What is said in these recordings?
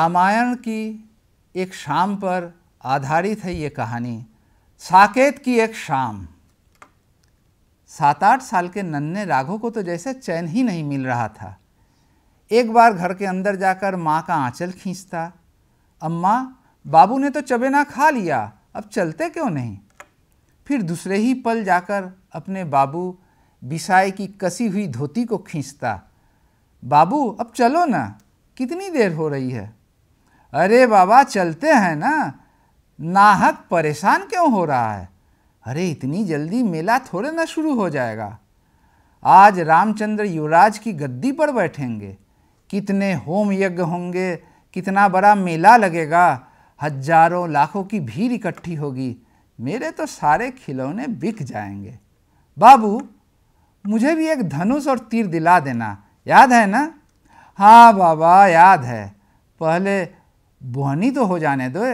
रामायण की एक शाम पर आधारित है ये कहानी साकेत की एक शाम सात आठ साल के नन्हे राघो को तो जैसे चैन ही नहीं मिल रहा था एक बार घर के अंदर जाकर माँ का आंचल खींचता अम्मा बाबू ने तो चबेना खा लिया अब चलते क्यों नहीं फिर दूसरे ही पल जाकर अपने बाबू बिसाई की कसी हुई धोती को खींचता बाबू अब चलो ना कितनी देर हो रही है अरे बाबा चलते हैं ना नाहक परेशान क्यों हो रहा है अरे इतनी जल्दी मेला थोड़े ना शुरू हो जाएगा आज रामचंद्र युवराज की गद्दी पर बैठेंगे कितने होम यज्ञ होंगे कितना बड़ा मेला लगेगा हजारों लाखों की भीड़ इकट्ठी होगी मेरे तो सारे खिलौने बिक जाएंगे बाबू मुझे भी एक धनुष और तीर दिला देना याद है ना हाँ बाबा याद है पहले बोहनी तो हो जाने दो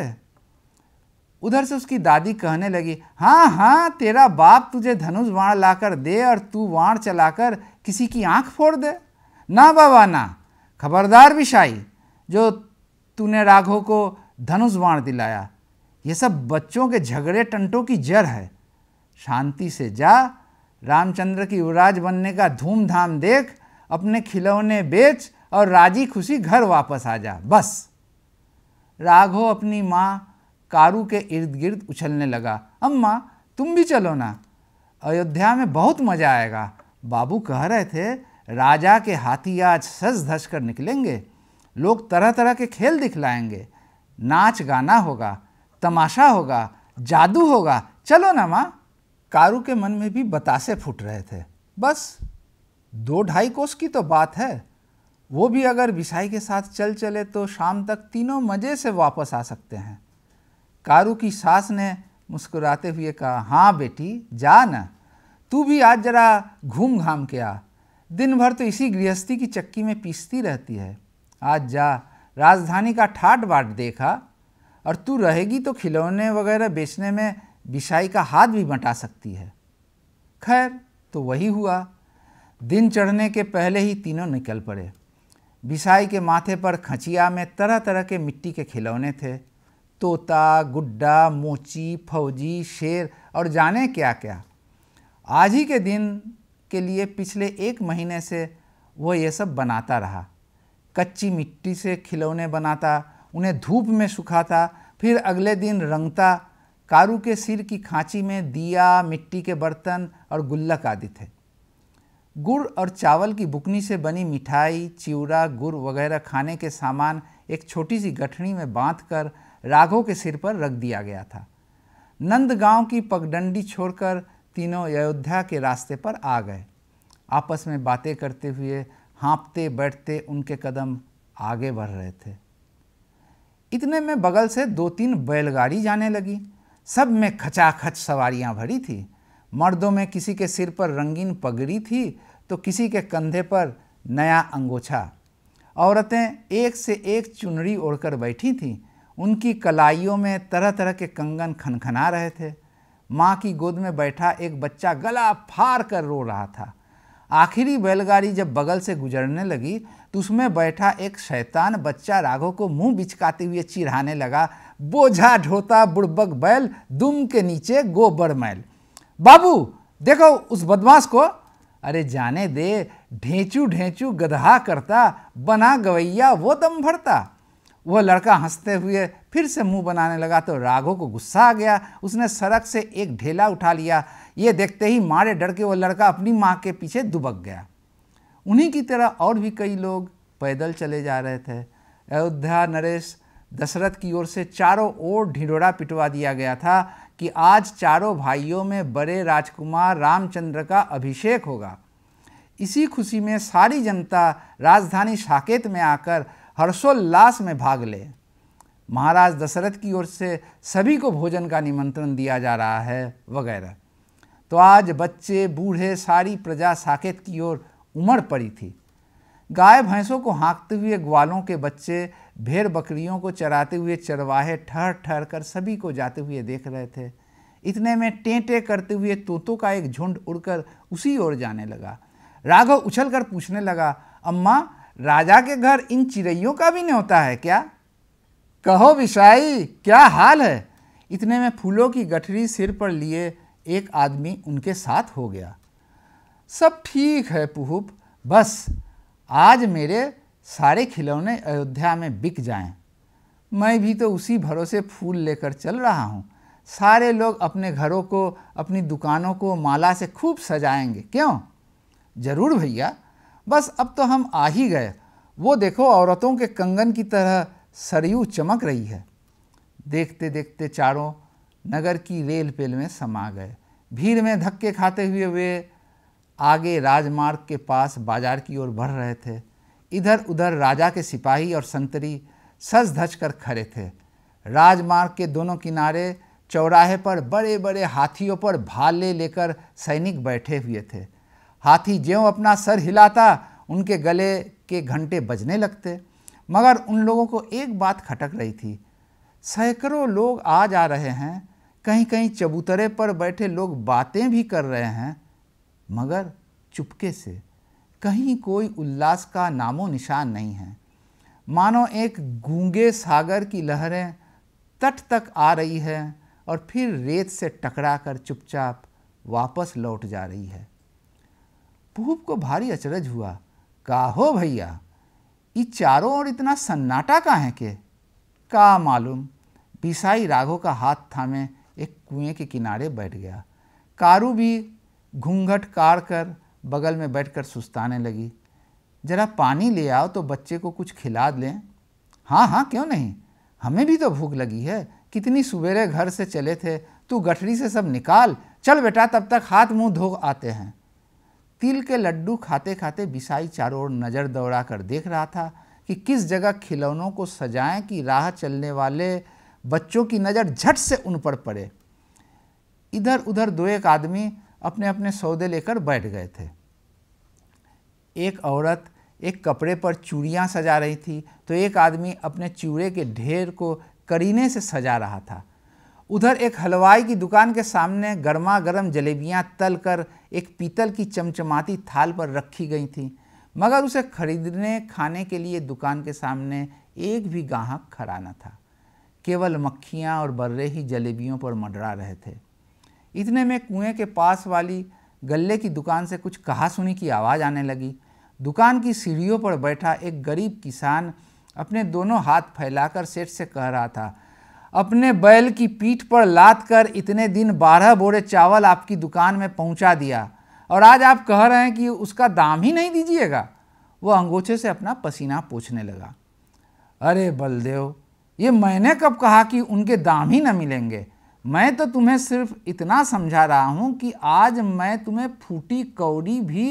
उधर से उसकी दादी कहने लगी हाँ हाँ तेरा बाप तुझे धनुष वाण लाकर दे और तू वाण चलाकर किसी की आंख फोड़ दे ना बाबा ना खबरदार विशाई जो तूने राघो को धनुष वाण दिलाया ये सब बच्चों के झगड़े टंटों की जड़ है शांति से जा रामचंद्र की युवराज बनने का धूमधाम देख अपने खिलौने बेच और राजी खुशी घर वापस आ जा बस राघव अपनी माँ कारू के इर्द गिर्द उछलने लगा अम्मा तुम भी चलो ना अयोध्या में बहुत मज़ा आएगा बाबू कह रहे थे राजा के हाथी आज सज धज कर निकलेंगे लोग तरह तरह के खेल दिखलाएंगे नाच गाना होगा तमाशा होगा जादू होगा चलो ना माँ कारू के मन में भी बतासे फूट रहे थे बस दो ढाई कोस की तो बात है वो भी अगर विसाई के साथ चल चले तो शाम तक तीनों मज़े से वापस आ सकते हैं कारू की सास ने मुस्कुराते हुए कहा हाँ बेटी जा न तू भी आज जरा घूम घाम के आ दिन भर तो इसी गृहस्थी की चक्की में पीसती रहती है आज जा राजधानी का ठाट बाट देखा और तू रहेगी तो खिलौने वगैरह बेचने में बिसाई का हाथ भी बंटा सकती है खैर तो वही हुआ दिन चढ़ने के पहले ही तीनों निकल पड़े बिसाई के माथे पर खचिया में तरह तरह के मिट्टी के खिलौने थे तोता गुड्डा मोची फौजी शेर और जाने क्या क्या आज ही के दिन के लिए पिछले एक महीने से वह यह सब बनाता रहा कच्ची मिट्टी से खिलौने बनाता उन्हें धूप में सुखाता फिर अगले दिन रंगता कारू के सिर की खांची में दिया मिट्टी के बर्तन और गुल्लक आदि थे गुड़ और चावल की बुकनी से बनी मिठाई चिवड़ा गुड़ वगैरह खाने के सामान एक छोटी सी गठड़ी में बांधकर राघव के सिर पर रख दिया गया था नंदगांव की पगडंडी छोड़कर तीनों अयोध्या के रास्ते पर आ गए आपस में बातें करते हुए हाँपते बैठते उनके कदम आगे बढ़ रहे थे इतने में बगल से दो तीन बैलगाड़ी जाने लगी सब में खचाखच सवारियां भरी थी मर्दों में किसी के सिर पर रंगीन पगड़ी थी तो किसी के कंधे पर नया अंगोछा औरतें एक से एक चुनरी ओढ़कर बैठी थीं उनकी कलाइयों में तरह तरह के कंगन खनखना रहे थे माँ की गोद में बैठा एक बच्चा गला फार कर रो रहा था आखिरी बैलगाड़ी जब बगल से गुजरने लगी तो उसमें बैठा एक शैतान बच्चा राघव को मुंह बिचकाते हुए चिढ़ाने लगा बोझा ढोता बुड़बक बैल दुम के नीचे गोबर मैल बाबू देखो उस बदमाश को अरे जाने दे ढेंचू ढेंचू गदहा करता बना गवैया वो दम भरता वह लड़का हंसते हुए फिर से मुंह बनाने लगा तो राघो को गुस्सा आ गया उसने सड़क से एक ढेला उठा लिया ये देखते ही मारे डर के वह लड़का अपनी माँ के पीछे दुबक गया उन्हीं की तरह और भी कई लोग पैदल चले जा रहे थे अयोध्या नरेश दशरथ की ओर से चारों ओर ढिंडोरा पिटवा दिया गया था कि आज चारों भाइयों में बड़े राजकुमार रामचंद्र का अभिषेक होगा इसी खुशी में सारी जनता राजधानी साकेत में आकर हर्षोल्लास में भाग ले महाराज दशरथ की ओर से सभी को भोजन का निमंत्रण दिया जा रहा है वगैरह तो आज बच्चे बूढ़े सारी प्रजा साकेत की ओर उमड़ पड़ी थी गाय भैंसों को हाँकते हुए ग्वालों के बच्चे भेड़ बकरियों को चराते हुए चरवाहे ठहर ठहर कर सभी को जाते हुए देख रहे थे इतने में टेंटे करते हुए तोतों का एक झुंड उड़कर उसी ओर जाने लगा राघव उछल कर पूछने लगा अम्मा राजा के घर इन चिड़ैयों का भी न्योता है क्या कहो विशाई क्या हाल है इतने में फूलों की गठरी सिर पर लिए एक आदमी उनके साथ हो गया सब ठीक है पुहप बस आज मेरे सारे खिलौने अयोध्या में बिक जाएं। मैं भी तो उसी भरोसे फूल लेकर चल रहा हूँ सारे लोग अपने घरों को अपनी दुकानों को माला से खूब सजाएंगे क्यों जरूर भैया बस अब तो हम आ ही गए वो देखो औरतों के कंगन की तरह सरयू चमक रही है देखते देखते चारों नगर की रेल पेल में समा गए भीड़ में धक्के खाते हुए वे आगे राजमार्ग के पास बाजार की ओर बढ़ रहे थे इधर उधर राजा के सिपाही और संतरी सज धज कर खड़े थे राजमार्ग के दोनों किनारे चौराहे पर बड़े बड़े हाथियों पर भाले लेकर सैनिक बैठे हुए थे हाथी ज्यों अपना सर हिलाता उनके गले के घंटे बजने लगते मगर उन लोगों को एक बात खटक रही थी सैकड़ों लोग आ जा रहे हैं कहीं कहीं चबूतरे पर बैठे लोग बातें भी कर रहे हैं मगर चुपके से कहीं कोई उल्लास का नामो निशान नहीं है मानो एक गूंगे सागर की लहरें तट तक आ रही है और फिर रेत से टकरा कर चुपचाप वापस लौट जा रही है पूब को भारी अचरज हुआ काहो भैया ये चारों ओर इतना सन्नाटा का है के का मालूम बिसाई राघो का हाथ थामे एक कुएं के किनारे बैठ गया कारू भी घूंघट कार कर बगल में बैठकर सुस्ताने लगी ज़रा पानी ले आओ तो बच्चे को कुछ खिला दें हाँ हाँ क्यों नहीं हमें भी तो भूख लगी है कितनी सवेरे घर से चले थे तू गठरी से सब निकाल चल बेटा तब तक हाथ मुंह धो आते हैं तिल के लड्डू खाते खाते बिसाई चारों ओर नज़र दौड़ा कर देख रहा था कि किस जगह खिलौनों को सजाएं कि राह चलने वाले बच्चों की नज़र झट से उन पर पड़े इधर उधर दो एक आदमी अपने अपने सौदे लेकर बैठ गए थे एक औरत एक कपड़े पर चूड़ियाँ सजा रही थी तो एक आदमी अपने चूड़े के ढेर को करीने से सजा रहा था उधर एक हलवाई की दुकान के सामने गर्मा गर्म जलेबियाँ तल कर एक पीतल की चमचमाती थाल पर रखी गई थी मगर उसे खरीदने खाने के लिए दुकान के सामने एक भी गाहक खड़ा न था केवल मक्खियाँ और बर्रे ही जलेबियों पर मंडरा रहे थे इतने में कुएं के पास वाली गल्ले की दुकान से कुछ कहा सुनी की आवाज़ आने लगी दुकान की सीढ़ियों पर बैठा एक गरीब किसान अपने दोनों हाथ फैलाकर सेठ से कह रहा था अपने बैल की पीठ पर लाद कर इतने दिन बारह बोरे चावल आपकी दुकान में पहुंचा दिया और आज आप कह रहे हैं कि उसका दाम ही नहीं दीजिएगा वो अंगोछे से अपना पसीना पोछने लगा अरे बलदेव ये मैंने कब कहा कि उनके दाम ही न मिलेंगे मैं तो तुम्हें सिर्फ इतना समझा रहा हूँ कि आज मैं तुम्हें फूटी कौड़ी भी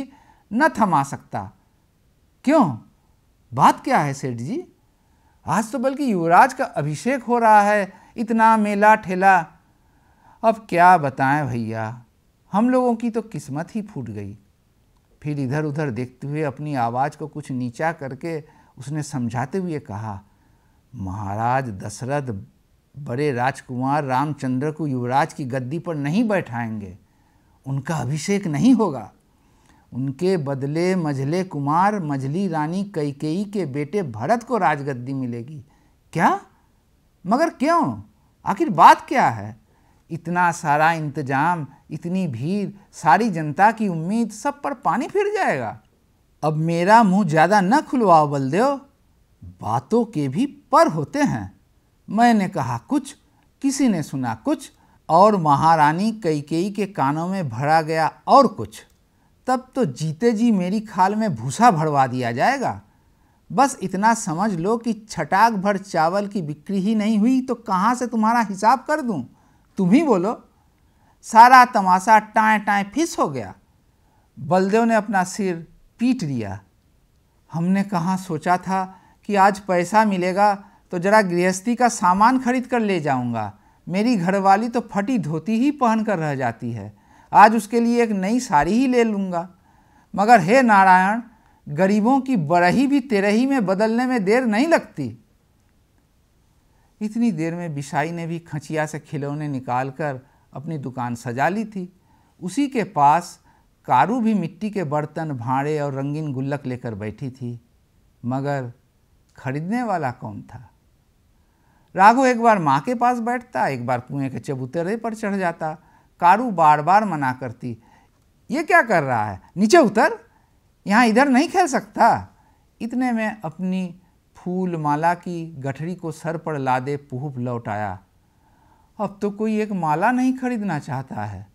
न थमा सकता क्यों बात क्या है सेठ जी आज तो बल्कि युवराज का अभिषेक हो रहा है इतना मेला ठेला अब क्या बताएं भैया हम लोगों की तो किस्मत ही फूट गई फिर इधर उधर देखते हुए अपनी आवाज़ को कुछ नीचा करके उसने समझाते हुए कहा महाराज दशरथ बड़े राजकुमार रामचंद्र को युवराज की गद्दी पर नहीं बैठाएंगे उनका अभिषेक नहीं होगा उनके बदले मझले कुमार मझली रानी कैकेयी के बेटे भरत को राजगद्दी मिलेगी क्या मगर क्यों आखिर बात क्या है इतना सारा इंतजाम इतनी भीड़ सारी जनता की उम्मीद सब पर पानी फिर जाएगा अब मेरा मुंह ज़्यादा न खुलवाओ बलदेव बातों के भी पर होते हैं मैंने कहा कुछ किसी ने सुना कुछ और महारानी कैकेयी के कानों में भरा गया और कुछ तब तो जीते जी मेरी खाल में भूसा भरवा दिया जाएगा बस इतना समझ लो कि छटाक भर चावल की बिक्री ही नहीं हुई तो कहाँ से तुम्हारा हिसाब कर दूँ तुम ही बोलो सारा तमाशा टाए टाए फिस हो गया बलदेव ने अपना सिर पीट लिया हमने कहाँ सोचा था कि आज पैसा मिलेगा तो जरा गृहस्थी का सामान खरीद कर ले जाऊंगा मेरी घरवाली तो फटी धोती ही पहन कर रह जाती है आज उसके लिए एक नई साड़ी ही ले लूँगा मगर हे नारायण गरीबों की बड़ही भी तेरही में बदलने में देर नहीं लगती इतनी देर में बिसाई ने भी खचिया से खिलौने निकाल कर अपनी दुकान सजा ली थी उसी के पास कारू भी मिट्टी के बर्तन भाड़े और रंगीन गुल्लक लेकर बैठी थी मगर खरीदने वाला कौन था राघो एक बार माँ के पास बैठता एक बार कुएं के चबूतरे पर चढ़ जाता कारू बार बार मना करती ये क्या कर रहा है नीचे उतर यहाँ इधर नहीं खेल सकता इतने में अपनी फूल माला की गठरी को सर पर लादे पुहप लौट आया अब तो कोई एक माला नहीं खरीदना चाहता है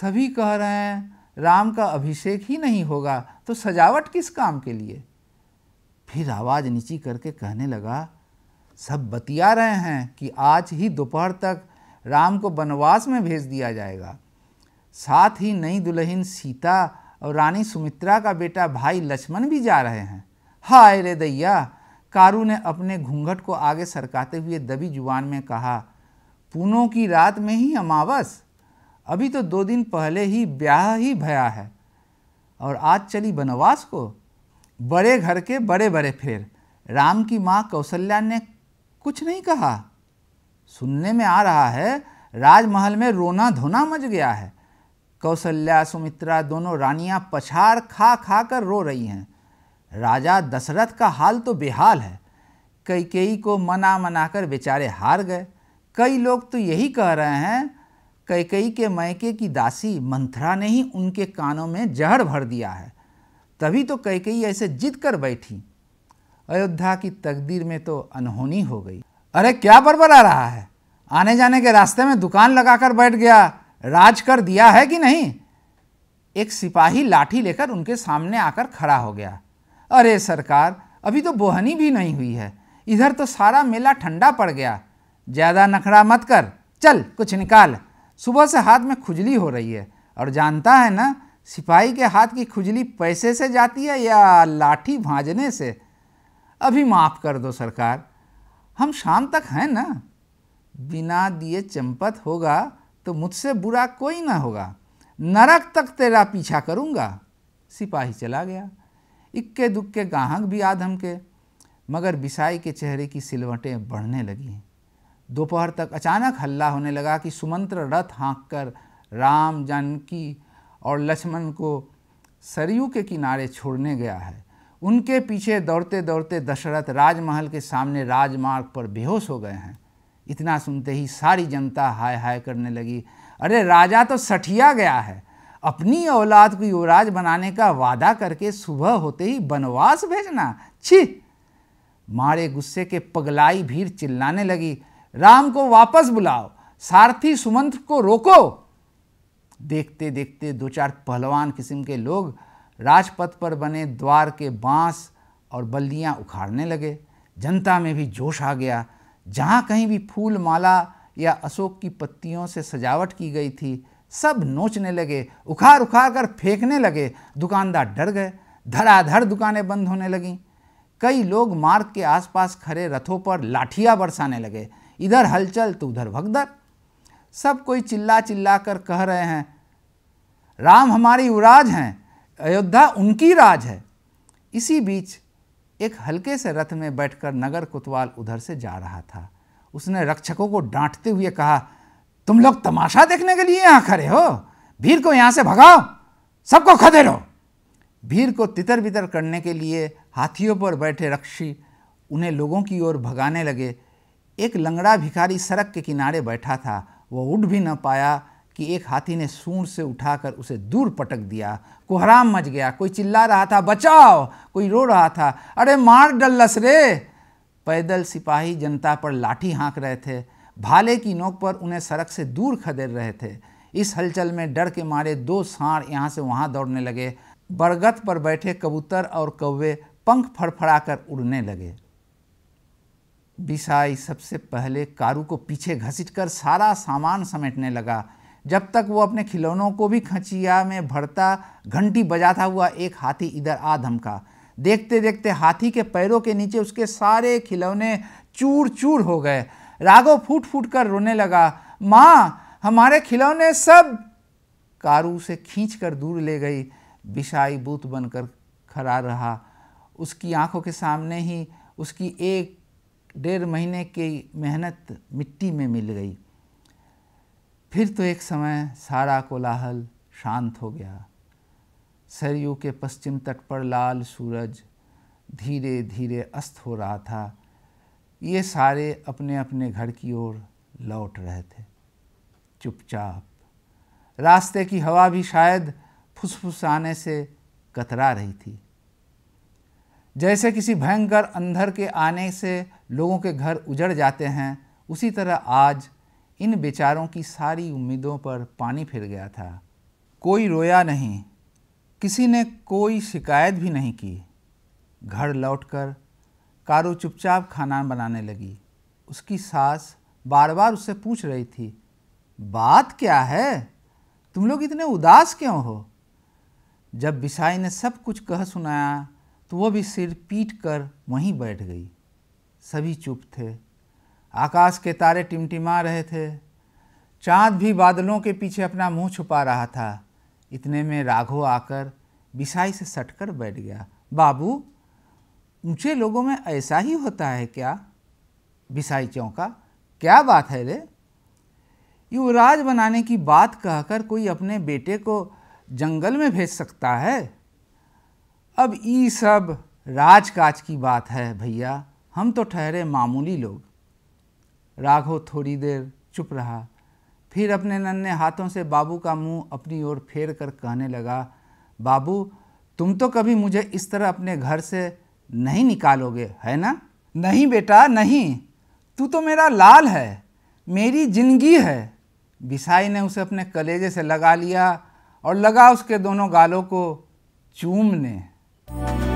सभी कह रहे हैं राम का अभिषेक ही नहीं होगा तो सजावट किस काम के लिए फिर आवाज़ नीची करके कहने लगा सब बतिया रहे हैं कि आज ही दोपहर तक राम को वनवास में भेज दिया जाएगा साथ ही नई दुल्हन सीता और रानी सुमित्रा का बेटा भाई लक्ष्मण भी जा रहे हैं हाय रे दैया कारू ने अपने घूंघट को आगे सरकाते हुए दबी जुबान में कहा पुनो की रात में ही अमावस अभी तो दो दिन पहले ही ब्याह ही भया है और आज चली बनवास को बड़े घर के बड़े बड़े फेर राम की माँ कौशल्या ने कुछ नहीं कहा सुनने में आ रहा है राजमहल में रोना धोना मच गया है कौशल्या सुमित्रा दोनों रानियां पछाड़ खा खा कर रो रही हैं राजा दशरथ का हाल तो बेहाल है कई को मना मना कर बेचारे हार गए कई लोग तो यही कह रहे हैं कई के मैके की दासी मंथरा ने ही उनके कानों में जहर भर दिया है तभी तो कई ऐसे जिद कर बैठी अयोध्या की तकदीर में तो अनहोनी हो गई अरे क्या बड़बड़ा रहा है आने जाने के रास्ते में दुकान लगाकर बैठ गया राज कर दिया है कि नहीं एक सिपाही लाठी लेकर उनके सामने आकर खड़ा हो गया अरे सरकार अभी तो बोहनी भी नहीं हुई है इधर तो सारा मेला ठंडा पड़ गया ज़्यादा नखड़ा मत कर चल कुछ निकाल सुबह से हाथ में खुजली हो रही है और जानता है ना सिपाही के हाथ की खुजली पैसे से जाती है या लाठी भाजने से अभी माफ़ कर दो सरकार हम शाम तक हैं ना बिना दिए चंपत होगा तो मुझसे बुरा कोई ना होगा नरक तक तेरा पीछा करूँगा सिपाही चला गया इक्के दुक्के गाहक भी आधम के मगर बिसाई के चेहरे की सिलवटें बढ़ने लगी दोपहर तक अचानक हल्ला होने लगा कि सुमंत्र रथ हाँक कर राम जानकी और लक्ष्मण को सरयू के किनारे छोड़ने गया है उनके पीछे दौड़ते दौड़ते दशरथ राजमहल के सामने राजमार्ग पर बेहोश हो गए हैं इतना सुनते ही सारी जनता हाय हाय करने लगी अरे राजा तो सठिया गया है अपनी औलाद को युवराज बनाने का वादा करके सुबह होते ही बनवास भेजना छी मारे गुस्से के पगलाई भीड़ चिल्लाने लगी राम को वापस बुलाओ सारथी सुमंत्र को रोको देखते देखते दो चार पहलवान किस्म के लोग राजपथ पर बने द्वार के बांस और बल्लियां उखाड़ने लगे जनता में भी जोश आ गया जहाँ कहीं भी फूल माला या अशोक की पत्तियों से सजावट की गई थी सब नोचने लगे उखाड़ उखाड़ कर फेंकने लगे दुकानदार डर गए धड़ाधड़ दुकानें बंद होने लगीं कई लोग मार्ग के आसपास खड़े रथों पर लाठियाँ बरसाने लगे इधर हलचल तो उधर भगदर सब कोई चिल्ला चिल्ला कर कह रहे हैं राम हमारी उराज हैं अयोध्या उनकी राज है इसी बीच एक हल्के से रथ में बैठकर नगर कुतवाल उधर से जा रहा था उसने रक्षकों को डांटते हुए कहा तुम लोग तमाशा देखने के लिए यहाँ खड़े हो भीड़ को यहाँ से भगाओ सबको खदेड़ो भीड़ को तितर बितर करने के लिए हाथियों पर बैठे रक्षी उन्हें लोगों की ओर भगाने लगे एक लंगड़ा भिखारी सड़क के किनारे बैठा था वह उठ भी न पाया कि एक हाथी ने सूंड से उठाकर उसे दूर पटक दिया कोहराम मच गया कोई चिल्ला रहा था बचाओ कोई रो रहा था अरे मार डल्लस रे पैदल सिपाही जनता पर लाठी हाँक रहे थे भाले की नोक पर उन्हें सड़क से दूर खदेड़ रहे थे इस हलचल में डर के मारे दो सांड यहाँ से वहाँ दौड़ने लगे बरगद पर बैठे कबूतर और कौवे पंख फड़फड़ाकर उड़ने लगे बिसाई सबसे पहले कारू को पीछे घसीटकर सारा सामान समेटने लगा जब तक वो अपने खिलौनों को भी खचिया में भरता घंटी बजाता हुआ एक हाथी इधर आ धमका देखते देखते हाथी के पैरों के नीचे उसके सारे खिलौने चूर चूर हो गए राघव फूट फूट कर रोने लगा माँ हमारे खिलौने सब कारू से खींच कर दूर ले गई बिशाई बूत बनकर खड़ा रहा उसकी आंखों के सामने ही उसकी एक डेढ़ महीने की मेहनत मिट्टी में मिल गई फिर तो एक समय सारा कोलाहल शांत हो गया सरयू के पश्चिम तट पर लाल सूरज धीरे धीरे अस्त हो रहा था ये सारे अपने अपने घर की ओर लौट रहे थे चुपचाप रास्ते की हवा भी शायद फुसफुसाने से कतरा रही थी जैसे किसी भयंकर अंधर के आने से लोगों के घर उजड़ जाते हैं उसी तरह आज इन बेचारों की सारी उम्मीदों पर पानी फिर गया था कोई रोया नहीं किसी ने कोई शिकायत भी नहीं की घर लौटकर कारो चुपचाप खाना बनाने लगी उसकी सास बार बार उससे पूछ रही थी बात क्या है तुम लोग इतने उदास क्यों हो जब बिसाई ने सब कुछ कह सुनाया तो वो भी सिर पीट कर वहीं बैठ गई सभी चुप थे आकाश के तारे टिमटिमा रहे थे चांद भी बादलों के पीछे अपना मुंह छुपा रहा था इतने में राघो आकर बिसाई से सटकर बैठ गया बाबू ऊंचे लोगों में ऐसा ही होता है क्या बिसाई चौंका क्या बात है रे युवराज बनाने की बात कहकर कोई अपने बेटे को जंगल में भेज सकता है अब ई सब राजकाज की बात है भैया हम तो ठहरे मामूली लोग राघव थोड़ी देर चुप रहा फिर अपने नन्हे हाथों से बाबू का मुंह अपनी ओर फेर कर कहने लगा बाबू तुम तो कभी मुझे इस तरह अपने घर से नहीं निकालोगे है ना नहीं बेटा नहीं तू तो मेरा लाल है मेरी जिंदगी है बिसाई ने उसे अपने कलेजे से लगा लिया और लगा उसके दोनों गालों को चूमने